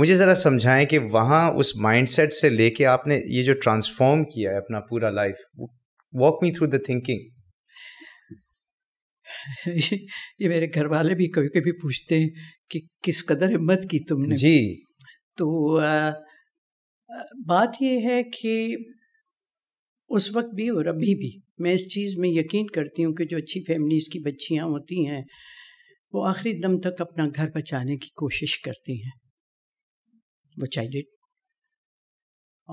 मुझे ज़रा समझाएं कि वहाँ उस माइंडसेट से लेके आपने ये जो ट्रांसफॉर्म किया है अपना पूरा life walk me through the thinking ये मेरे घर वाले भी कभी कभी पूछते हैं कि किस कदर हिम्मत की तुमने जी तो आ, बात यह है कि उस वक्त भी और अभी भी मैं इस चीज़ में यकीन करती हूँ कि जो अच्छी फैमिलीज़ की बच्चियाँ होती हैं वो आखिरी दम तक अपना घर बचाने की कोशिश करती हैं विच आई डिड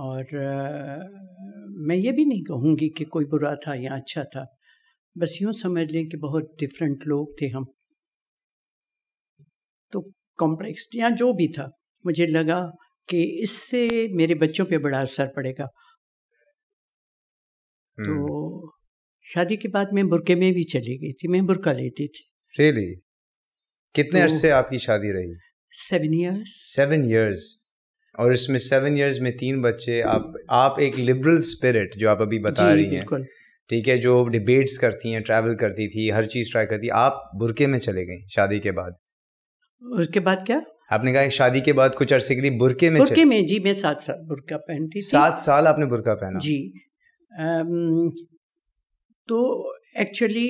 और आ, मैं ये भी नहीं कहूँगी कि कोई बुरा था या अच्छा था बस यूँ समझ लें कि बहुत डिफरेंट लोग थे हम तो कॉम्प्लेक्स या जो भी था मुझे लगा कि इससे मेरे बच्चों पे बड़ा असर पड़ेगा तो शादी के बाद मैं बुरके में भी चली गई थी मैं बुरका लेती थी रियली really? कितने तो, अरसे आपकी शादी रही सेवन ईयर्स सेवन ईयर्स और इसमें सेवन ईयर्स में तीन बच्चे आप आप एक लिबरल स्पिरिट जो आप अभी बता रही हैं ठीक है जो डिबेट्स करती हैं ट्रैवल करती थी हर चीज़ ट्राई करती आप बुरके में चले गई शादी के बाद उसके बाद क्या आपने कहा शादी के बाद कुछ अरसे के लिए बुरके में बुरके में जी मैं सात साल बुरका पहनती सात साल आपने बुरका पहना जी आम, तो एक्चुअली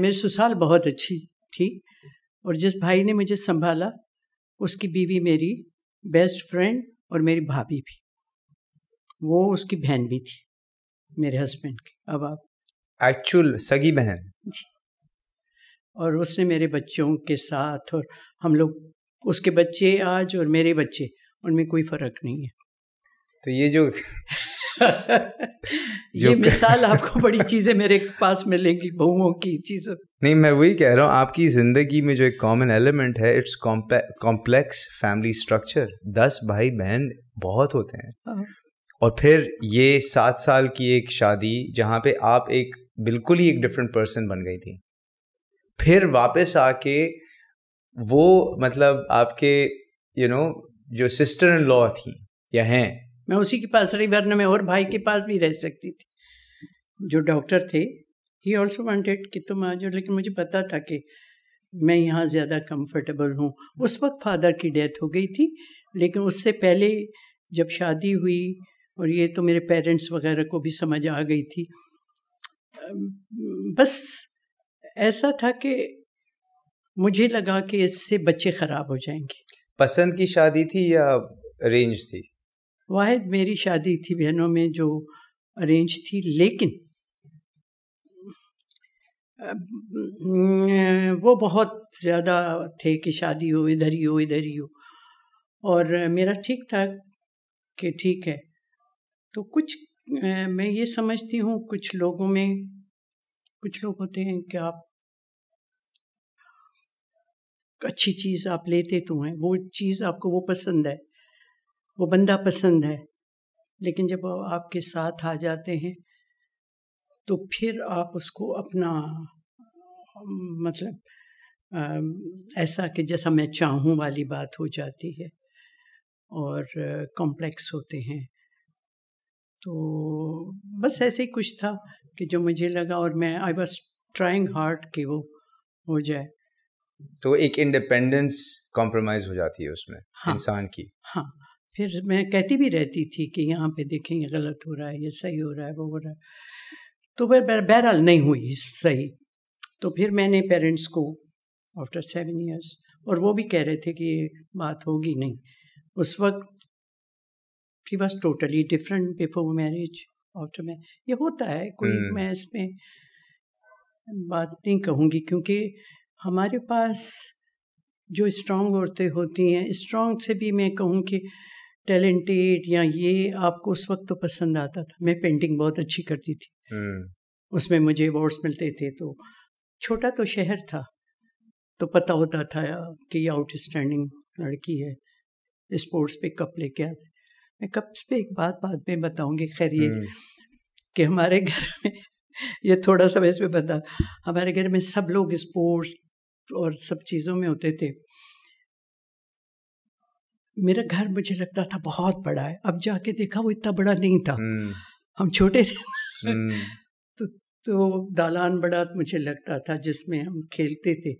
मेरी ससुराल बहुत अच्छी थी और जिस भाई ने मुझे संभाला उसकी बीवी मेरी बेस्ट फ्रेंड और मेरी भाभी भी वो उसकी बहन भी थी मेरे हस्बैंड की अब आप एक्चुअल सगी बहन जी और उसने मेरे बच्चों के साथ और हम लोग उसके बच्चे आज और मेरे बच्चे उनमें कोई फ़र्क नहीं है तो ये जो ये मिसाल आपको बड़ी चीजें मेरे पास मिलेंगी बहुओं की चीजों नहीं मैं वही कह रहा हूँ आपकी जिंदगी में जो एक कॉमन एलिमेंट है इट्स कॉम्प्लेक्स फैमिली स्ट्रक्चर दस भाई बहन बहुत होते हैं हाँ। और फिर ये सात साल की एक शादी जहाँ पे आप एक बिल्कुल ही एक डिफरेंट पर्सन बन गई थी फिर वापस आके वो मतलब आपके यू you नो know, जो सिस्टर इन लॉ थी या हैं मैं उसी के पास रही वरना मैं और भाई के पास भी रह सकती थी जो डॉक्टर थे ही ऑल्सो वॉन्टेड कि तुम आ जाओ लेकिन मुझे पता था कि मैं यहाँ ज़्यादा कंफर्टेबल हूँ उस वक्त फादर की डेथ हो गई थी लेकिन उससे पहले जब शादी हुई और ये तो मेरे पेरेंट्स वगैरह को भी समझ आ गई थी बस ऐसा था कि मुझे लगा कि इससे बच्चे ख़राब हो जाएंगे पसंद की शादी थी या अरेंज थी वाहिद मेरी शादी थी बहनों में जो अरेंज थी लेकिन वो बहुत ज़्यादा थे कि शादी हो इधर ही हो इधर ही हो और मेरा ठीक ठाक कि ठीक है तो कुछ मैं ये समझती हूँ कुछ लोगों में कुछ लोग होते हैं कि आप अच्छी चीज़ आप लेते तो हैं वो चीज़ आपको वो पसंद है वो बंदा पसंद है लेकिन जब वो आपके साथ आ जाते हैं तो फिर आप उसको अपना मतलब ऐसा कि जैसा मैं चाहूँ वाली बात हो जाती है और कॉम्प्लेक्स होते हैं तो बस ऐसे ही कुछ था कि जो मुझे लगा और मैं आई वॉज ट्राइंग हार्ड कि वो हो जाए तो एक इंडिपेंडेंस कॉम्प्रोमाइज हो जाती है उसमें हाँ, इंसान की हाँ फिर मैं कहती भी रहती थी कि यहाँ पे देखें ये गलत हो रहा है ये सही हो रहा है वो हो रहा है तो वह बहरहाल नहीं हुई सही तो फिर मैंने पेरेंट्स को आफ्टर सेवन ईयर्स और वो भी कह रहे थे कि ये बात होगी नहीं उस वक्त थी बस totally different before marriage after marriage ये होता है कोई hmm. मैं इसमें बात नहीं कहूँगी क्योंकि हमारे पास जो स्ट्रांग औरतें होती हैं स्ट्रांग से भी मैं कहूँ कि टैलेंटेड या ये आपको उस वक्त तो पसंद आता था मैं पेंटिंग बहुत अच्छी करती थी हम्म। उसमें मुझे अवार्ड्स मिलते थे तो छोटा तो शहर था तो पता होता था कि ये आउटस्टैंडिंग लड़की है स्पोर्ट्स पे कप लेके आते मैं कप्स पे एक बात बाद में बताऊंगी खैर ये हम्म। कि हमारे घर में ये थोड़ा सा वैसे बता हमारे घर में सब लोग स्पोर्ट्स और सब चीज़ों में होते थे मेरा घर मुझे लगता था बहुत बड़ा है अब जाके देखा वो इतना बड़ा नहीं था हम्म। हम छोटे थे हम्म। तो तो दालान बड़ा मुझे लगता था जिसमें हम खेलते थे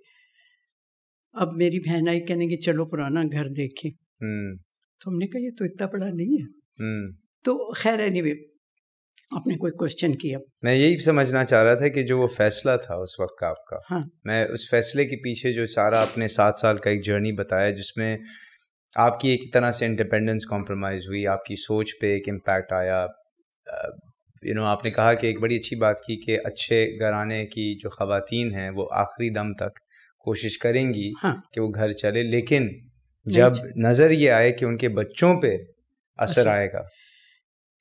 अब मेरी बहन आई कहने की चलो पुराना घर देखें हम्म। तो हमने कहा ये तो इतना बड़ा नहीं है तो खैर एनी आपने कोई क्वेश्चन किया मैं यही समझना चाह रहा था कि जो वो फैसला था उस वक्त का आपका हाँ। मैं उस फैसले के पीछे जो सारा अपने सात साल का एक जर्नी बताया जिसमें आपकी एक तरह से इंडिपेंडेंस कॉम्प्रोमाइज़ हुई आपकी सोच पे एक इम्पैक्ट आया यू नो आपने कहा कि एक बड़ी अच्छी बात की कि अच्छे घराने की जो खातन हैं वो आखिरी दम तक कोशिश करेंगी हाँ। कि वो घर चले लेकिन जब नज़र ये आए कि उनके बच्चों पे असर आएगा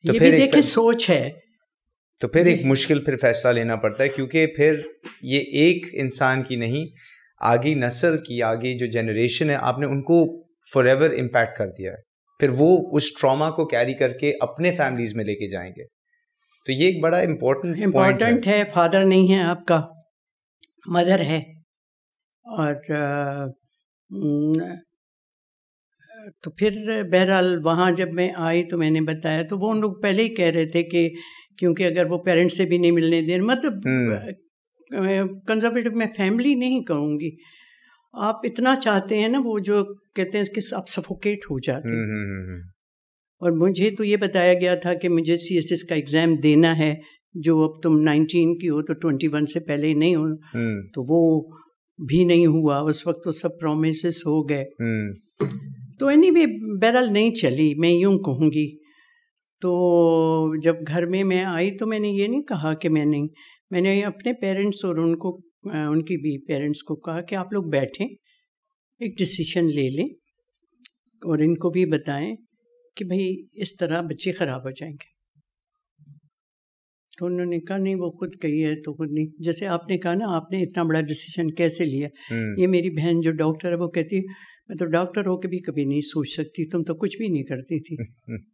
तो फिर देखिए सोच है तो फिर एक मुश्किल फिर फैसला लेना पड़ता है क्योंकि फिर ये एक इंसान की नहीं आगे नस्ल की आगे जो जनरेशन है आपने उनको एवर इम्पैक्ट कर दिया है फिर वो उस ट्रॉमा को कैरी करके अपने फैमिलीज में लेके जाएंगे तो ये एक बड़ा इम्पोर्टेंट इम्पोर्टेंट है फादर नहीं है आपका मदर है और तो फिर बहरहाल वहाँ जब मैं आई तो मैंने बताया तो वो उन लोग पहले ही कह रहे थे कि क्योंकि अगर वो पेरेंट्स से भी नहीं मिलने दें मतलब कंजर्वेटिव हम्म। मैं फैमिली नहीं कहूँगी आप इतना चाहते हैं ना वो जो कहते हैं कि आप सफोकेट हो जाते हैं हम्म, हम्म, हम्म, और मुझे तो ये बताया गया था कि मुझे सी एस एस का एग्ज़ाम देना है जो अब तुम नाइनटीन की हो तो ट्वेंटी वन से पहले ही नहीं हो तो वो भी नहीं हुआ उस वक्त तो सब प्रोमिस हो गए तो एनी वे बैरल नहीं चली मैं यूं कहूँगी तो जब घर में मैं आई तो मैंने ये नहीं कहा कि मैं नहीं मैंने अपने पेरेंट्स और उनको उनकी भी पेरेंट्स को कहा कि आप लोग बैठें एक डिसीशन ले लें और इनको भी बताएं कि भाई इस तरह बच्चे ख़राब हो जाएंगे तो उन्होंने कहा नहीं वो खुद कही है तो खुद नहीं जैसे आपने कहा ना आपने इतना बड़ा डिसीजन कैसे लिया हम्म। ये मेरी बहन जो डॉक्टर है वो कहती है मैं तो डॉक्टर होके भी कभी नहीं सोच सकती तुम तो कुछ भी नहीं करती थी